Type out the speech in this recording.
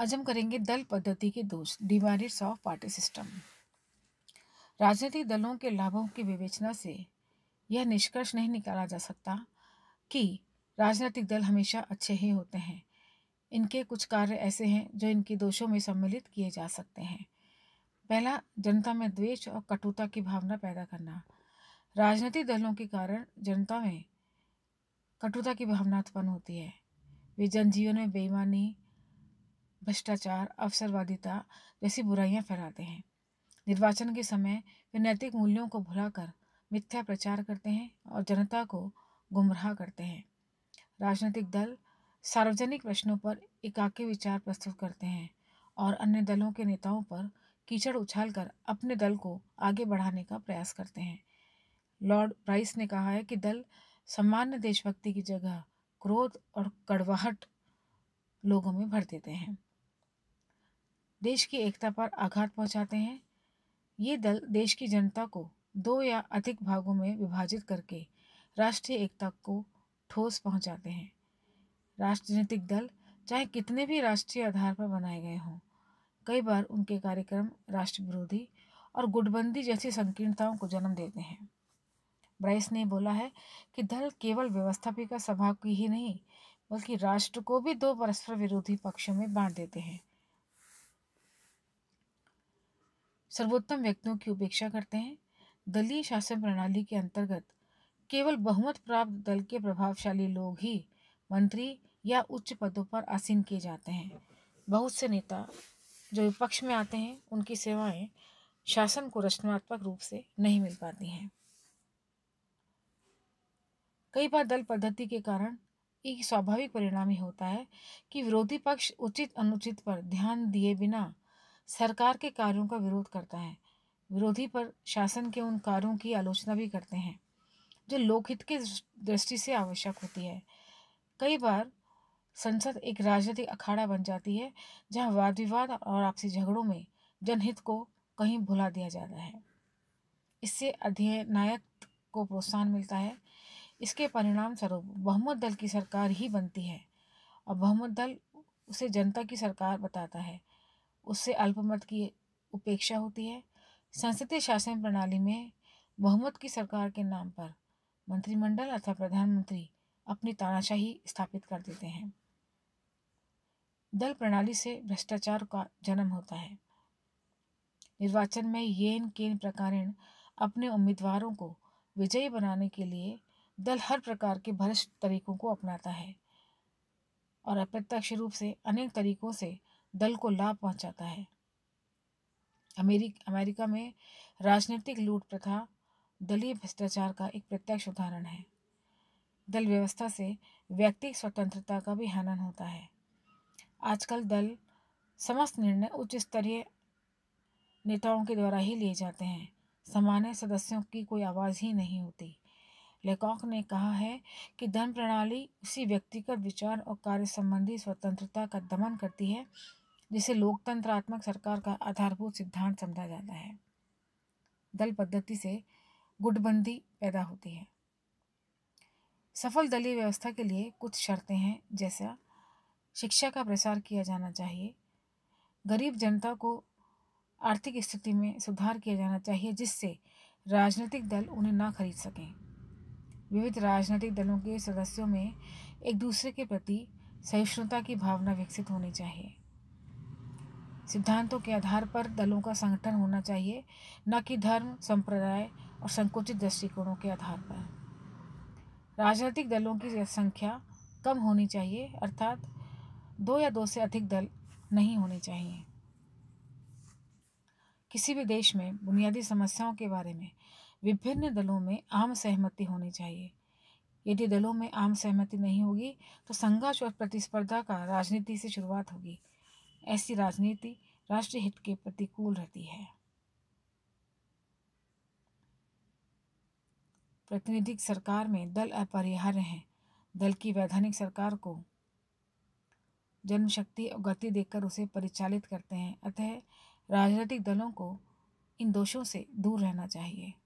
आज हम करेंगे दल पद्धति के दोष डिमारिट्स ऑफ पार्टी सिस्टम राजनीतिक दलों के लाभों की विवेचना से यह निष्कर्ष नहीं निकाला जा सकता कि राजनीतिक दल हमेशा अच्छे ही होते हैं इनके कुछ कार्य ऐसे हैं जो इनके दोषों में सम्मिलित किए जा सकते हैं पहला जनता में द्वेष और कटुता की भावना पैदा करना राजनीतिक दलों के कारण जनता में कटुता की भावना उत्पन्न होती है वे जनजीवन में बेईमानी भ्रष्टाचार अवसरवादिता जैसी बुराइयां फैलाते हैं निर्वाचन के समय वे नैतिक मूल्यों को भुलाकर मिथ्या प्रचार करते हैं और जनता को गुमराह करते हैं राजनीतिक दल सार्वजनिक प्रश्नों पर एकाकी विचार प्रस्तुत करते हैं और अन्य दलों के नेताओं पर कीचड़ उछालकर अपने दल को आगे बढ़ाने का प्रयास करते हैं लॉर्ड प्राइस ने कहा है कि दल सामान्य देशभक्ति की जगह क्रोध और कड़वाहट लोगों में भर देते हैं देश की एकता पर आघात पहुंचाते हैं ये दल देश की जनता को दो या अधिक भागों में विभाजित करके राष्ट्रीय एकता को ठोस पहुंचाते हैं राजनीतिक दल चाहे कितने भी राष्ट्रीय आधार पर बनाए गए हों कई बार उनके कार्यक्रम राष्ट्र विरोधी और गुटबंदी जैसी संकीर्णताओं को जन्म देते हैं ब्राइस ने बोला है कि दल केवल व्यवस्थापिका सभा की ही नहीं बल्कि राष्ट्र को भी दो परस्पर विरोधी पक्षों में बांट देते हैं सर्वोत्तम व्यक्तियों की उपेक्षा करते हैं दलीय शासन प्रणाली के अंतर्गत केवल बहुमत प्राप्त दल के प्रभावशाली लोग ही मंत्री या उच्च पदों पर आसीन किए जाते हैं बहुत से नेता जो विपक्ष में आते हैं उनकी सेवाएं शासन को रचनात्मक रूप से नहीं मिल पाती हैं कई बार दल पद्धति के कारण एक स्वाभाविक परिणाम ही होता है कि विरोधी पक्ष उचित अनुचित पर ध्यान दिए बिना सरकार के कार्यों का विरोध करता है विरोधी पर शासन के उन कार्यों की आलोचना भी करते हैं जो लोकहित के दृष्टि से आवश्यक होती है कई बार संसद एक राजनीतिक अखाड़ा बन जाती है जहां वाद विवाद और आपसी झगड़ों में जनहित को कहीं भुला दिया जाता है इससे अधिनायक को प्रोत्साहन मिलता है इसके परिणाम स्वरूप बहुमत दल की सरकार ही बनती है और बहुमत दल उसे जनता की सरकार बताता है उससे अल्पमत की उपेक्षा होती है संसदीय शासन प्रणाली में बहुमत की सरकार के नाम पर मंत्रिमंडल अथवा प्रधानमंत्री अपनी तानाशाही स्थापित कर देते हैं दल प्रणाली से भ्रष्टाचार का जन्म होता है निर्वाचन में येन केन प्रकार अपने उम्मीदवारों को विजयी बनाने के लिए दल हर प्रकार के भ्रष्ट तरीकों को अपनाता है और अप्रत्यक्ष रूप से अनेक तरीकों से दल को लाभ पहुंचाता है अमेरिक अमेरिका में राजनीतिक लूट प्रथा दलीय भ्रष्टाचार का एक प्रत्यक्ष उदाहरण है दल व्यवस्था से व्यक्ति स्वतंत्रता का भी हनन होता है आजकल दल समस्त निर्णय उच्च स्तरीय नेताओं के द्वारा ही लिए जाते हैं सामान्य सदस्यों की कोई आवाज़ ही नहीं होती लेकॉक ने कहा है कि धन प्रणाली उसी व्यक्तिगत विचार और कार्य संबंधी स्वतंत्रता का दमन करती है जिसे लोकतंत्रात्मक सरकार का आधारभूत सिद्धांत समझा जाता है दल पद्धति से गुटबंदी पैदा होती है सफल दलीय व्यवस्था के लिए कुछ शर्तें हैं जैसा शिक्षा का प्रसार किया जाना चाहिए गरीब जनता को आर्थिक स्थिति में सुधार किया जाना चाहिए जिससे राजनीतिक दल उन्हें ना खरीद सकें विविध राजनीतिक दलों के सदस्यों में एक दूसरे के प्रति सहिष्णुता की भावना विकसित होनी चाहिए सिद्धांतों के आधार पर दलों का संगठन होना चाहिए न कि धर्म संप्रदाय और संकुचित दृष्टिकोणों के आधार पर राजनीतिक दलों की संख्या कम होनी चाहिए अर्थात दो या दो से अधिक दल नहीं होने चाहिए किसी भी देश में बुनियादी समस्याओं के बारे में विभिन्न दलों में आम सहमति होनी चाहिए यदि दलों में आम सहमति नहीं होगी तो संघर्ष और प्रतिस्पर्धा का राजनीति से शुरुआत होगी ऐसी राजनीति राष्ट्रीय हित के प्रतिकूल रहती है प्रतिनिधिक सरकार में दल अपरिहार्य हैं दल की वैधानिक सरकार को जनशक्ति और गति देकर उसे परिचालित करते हैं अतः राजनीतिक दलों को इन दोषों से दूर रहना चाहिए